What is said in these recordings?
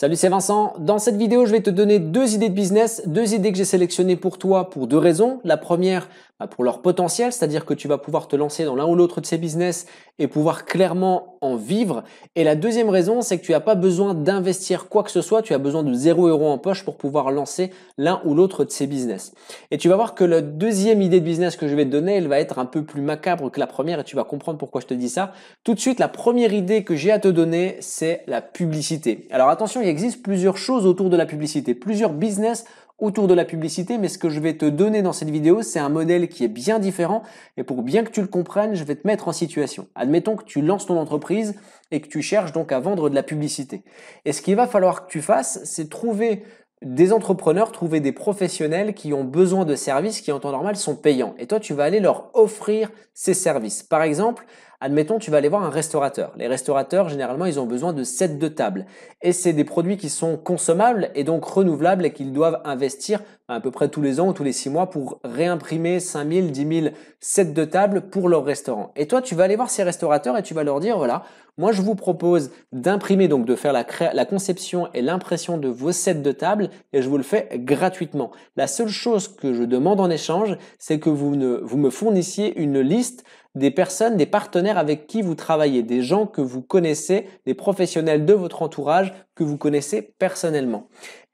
Salut, c'est Vincent. Dans cette vidéo, je vais te donner deux idées de business, deux idées que j'ai sélectionnées pour toi pour deux raisons. La première, ah, pour leur potentiel, c'est-à-dire que tu vas pouvoir te lancer dans l'un ou l'autre de ces business et pouvoir clairement en vivre. Et la deuxième raison, c'est que tu n'as pas besoin d'investir quoi que ce soit, tu as besoin de zéro euro en poche pour pouvoir lancer l'un ou l'autre de ces business. Et tu vas voir que la deuxième idée de business que je vais te donner, elle va être un peu plus macabre que la première et tu vas comprendre pourquoi je te dis ça. Tout de suite, la première idée que j'ai à te donner, c'est la publicité. Alors attention, il existe plusieurs choses autour de la publicité, plusieurs business autour de la publicité, mais ce que je vais te donner dans cette vidéo, c'est un modèle qui est bien différent, et pour bien que tu le comprennes, je vais te mettre en situation. Admettons que tu lances ton entreprise et que tu cherches donc à vendre de la publicité. Et ce qu'il va falloir que tu fasses, c'est trouver des entrepreneurs, trouver des professionnels qui ont besoin de services qui en temps normal sont payants. Et toi, tu vas aller leur offrir ces services. Par exemple, Admettons, tu vas aller voir un restaurateur. Les restaurateurs, généralement, ils ont besoin de sets de tables. Et c'est des produits qui sont consommables et donc renouvelables et qu'ils doivent investir à peu près tous les ans ou tous les six mois pour réimprimer 5000, 10 000 sets de tables pour leur restaurant. Et toi, tu vas aller voir ces restaurateurs et tu vas leur dire, voilà, moi, je vous propose d'imprimer, donc de faire la, la conception et l'impression de vos sets de table et je vous le fais gratuitement. La seule chose que je demande en échange, c'est que vous, ne, vous me fournissiez une liste des personnes, des partenaires avec qui vous travaillez, des gens que vous connaissez, des professionnels de votre entourage que vous connaissez personnellement.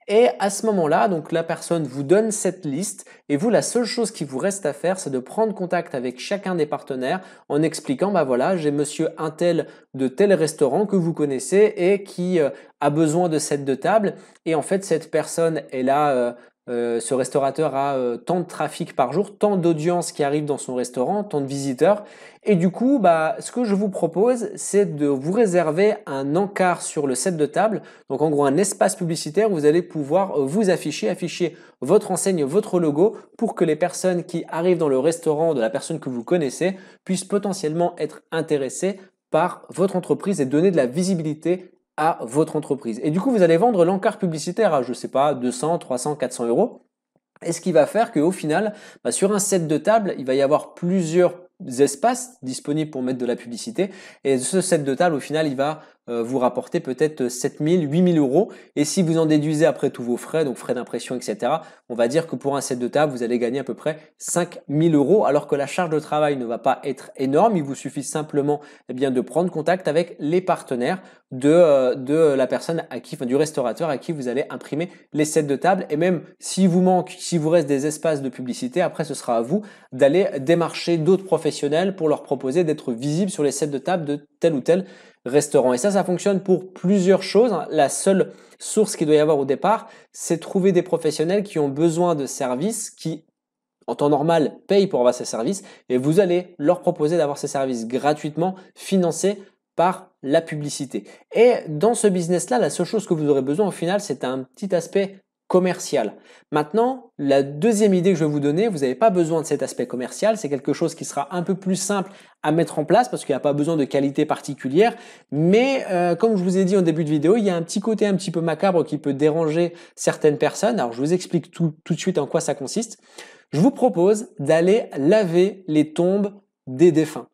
Et à ce moment-là, donc la personne vous donne cette liste et vous, la seule chose qui vous reste à faire, c'est de prendre contact avec chacun des partenaires en expliquant, bah voilà, j'ai monsieur un tel de tel restaurant que vous connaissez et qui euh, a besoin de cette de table. Et en fait, cette personne est là euh, ce restaurateur a euh, tant de trafic par jour, tant d'audience qui arrive dans son restaurant, tant de visiteurs. Et du coup, bah, ce que je vous propose, c'est de vous réserver un encart sur le set de table, donc en gros un espace publicitaire où vous allez pouvoir euh, vous afficher, afficher votre enseigne, votre logo, pour que les personnes qui arrivent dans le restaurant de la personne que vous connaissez puissent potentiellement être intéressées par votre entreprise et donner de la visibilité à votre entreprise. Et du coup, vous allez vendre l'encart publicitaire à, je sais pas, 200, 300, 400 euros. Et ce qui va faire que au final, bah, sur un set de table, il va y avoir plusieurs espaces disponibles pour mettre de la publicité. Et ce set de table, au final, il va euh, vous rapportez peut-être 7000, 8000 euros. Et si vous en déduisez après tous vos frais, donc frais d'impression, etc., on va dire que pour un set de table, vous allez gagner à peu près 5000 euros, alors que la charge de travail ne va pas être énorme. Il vous suffit simplement eh bien, de prendre contact avec les partenaires de, euh, de la personne à qui, enfin, du restaurateur à qui vous allez imprimer les sets de table. Et même s'il vous manque, si vous reste des espaces de publicité, après ce sera à vous d'aller démarcher d'autres professionnels pour leur proposer d'être visible sur les sets de table de tel ou tel restaurant. Et ça, ça fonctionne pour plusieurs choses. Hein. La seule source qu'il doit y avoir au départ, c'est trouver des professionnels qui ont besoin de services, qui en temps normal payent pour avoir ces services, et vous allez leur proposer d'avoir ces services gratuitement financés par la publicité. Et dans ce business-là, la seule chose que vous aurez besoin au final, c'est un petit aspect commercial. Maintenant, la deuxième idée que je vais vous donner, vous n'avez pas besoin de cet aspect commercial, c'est quelque chose qui sera un peu plus simple à mettre en place parce qu'il n'y a pas besoin de qualité particulière, mais euh, comme je vous ai dit en début de vidéo, il y a un petit côté un petit peu macabre qui peut déranger certaines personnes. Alors je vous explique tout, tout de suite en quoi ça consiste. Je vous propose d'aller laver les tombes des défunts.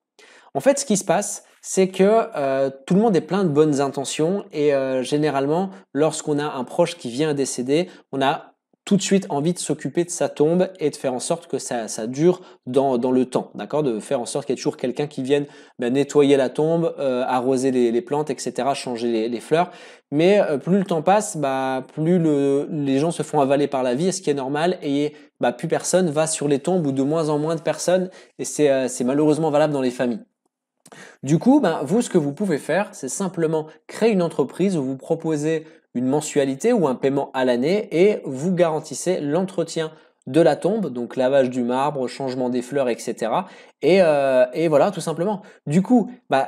En fait, ce qui se passe, c'est que euh, tout le monde est plein de bonnes intentions et euh, généralement, lorsqu'on a un proche qui vient décéder, on a tout de suite envie de s'occuper de sa tombe et de faire en sorte que ça, ça dure dans, dans le temps, d'accord De faire en sorte qu'il y ait toujours quelqu'un qui vienne bah, nettoyer la tombe, euh, arroser les, plantes, etc., changer les, fleurs. Mais plus le temps passe, bah, plus les gens se font avaler par la vie, ce qui est normal, et bah, plus personne va sur les tombes ou de moins en moins de personnes, et c'est malheureusement valable dans les familles. Du coup, ben, vous, ce que vous pouvez faire, c'est simplement créer une entreprise où vous proposez une mensualité ou un paiement à l'année et vous garantissez l'entretien de la tombe, donc lavage du marbre, changement des fleurs, etc. Euh, et, voilà, tout simplement. Du coup, ben,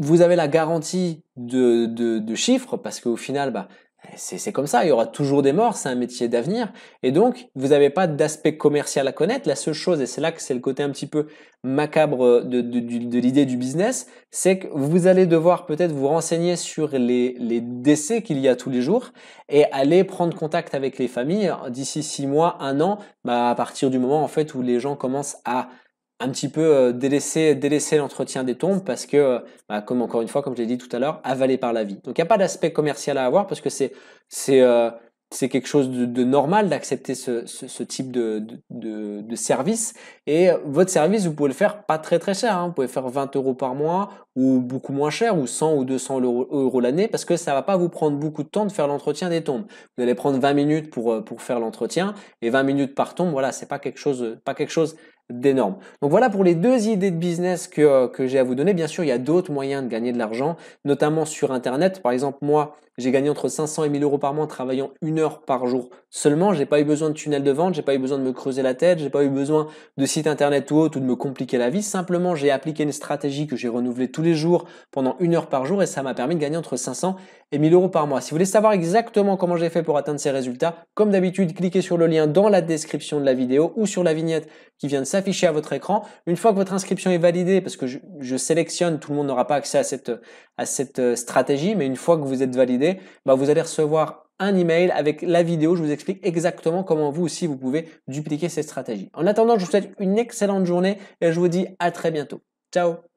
vous avez la garantie de, chiffres, parce qu'au final, ben, c'est comme ça, il y aura toujours des morts, c'est un métier d'avenir. Et donc, vous n'avez pas d'aspect commercial à connaître. La seule chose, et c'est là que c'est le côté un petit peu macabre euh, de, l'idée du business, c'est que vous allez devoir peut-être vous renseigner sur les, décès qu'il y a tous les jours et aller prendre contact avec les familles d'ici six mois, un an, bah, à partir du moment en fait où les gens commencent à un petit peu euh, délaisser, délaisser l'entretien des tombes parce que, euh, bah, comme encore une fois, comme je l'ai dit tout à l'heure, avalé par la vie. Donc il n'y a pas d'aspect commercial à avoir parce que c'est euh, quelque chose de, normal d'accepter ce, type de, service. Et votre service, vous pouvez le faire pas très très cher. Hein. Vous pouvez faire 20 euros par mois ou beaucoup moins cher ou 100 ou 200 euros, l'année parce que ça va pas vous prendre beaucoup de temps de faire l'entretien des tombes. Vous allez prendre 20 minutes pour, pour faire l'entretien et 20 minutes par tombe, voilà, c'est pas quelque chose, pas quelque chose d'énormes. Donc voilà pour les deux idées de business que, euh, que j'ai à vous donner. Bien sûr, il y a d'autres moyens de gagner de l'argent, notamment sur Internet. Par exemple, moi, j'ai gagné entre 500 et 1000 euros par mois en travaillant une heure par jour seulement. J'ai pas eu besoin de tunnel de vente, j'ai pas eu besoin de me creuser la tête, j'ai pas eu besoin de site internet ou autre ou de me compliquer la vie. Simplement, j'ai appliqué une stratégie que j'ai renouvelée tous les jours pendant une heure par jour et ça m'a permis de gagner entre 500 et 1000 euros par mois. Si vous voulez savoir exactement comment j'ai fait pour atteindre ces résultats, comme d'habitude, cliquez sur le lien dans la description de la vidéo ou sur la vignette qui vient de s'afficher à votre écran. Une fois que votre inscription est validée, parce que je, je sélectionne, tout le monde n'aura pas accès à cette, à cette euh, stratégie, mais une fois que vous êtes validé, bah, vous allez recevoir un email avec la vidéo. Je vous explique exactement comment vous aussi vous pouvez dupliquer cette stratégies. En attendant, je vous souhaite une excellente journée et je vous dis à très bientôt. Ciao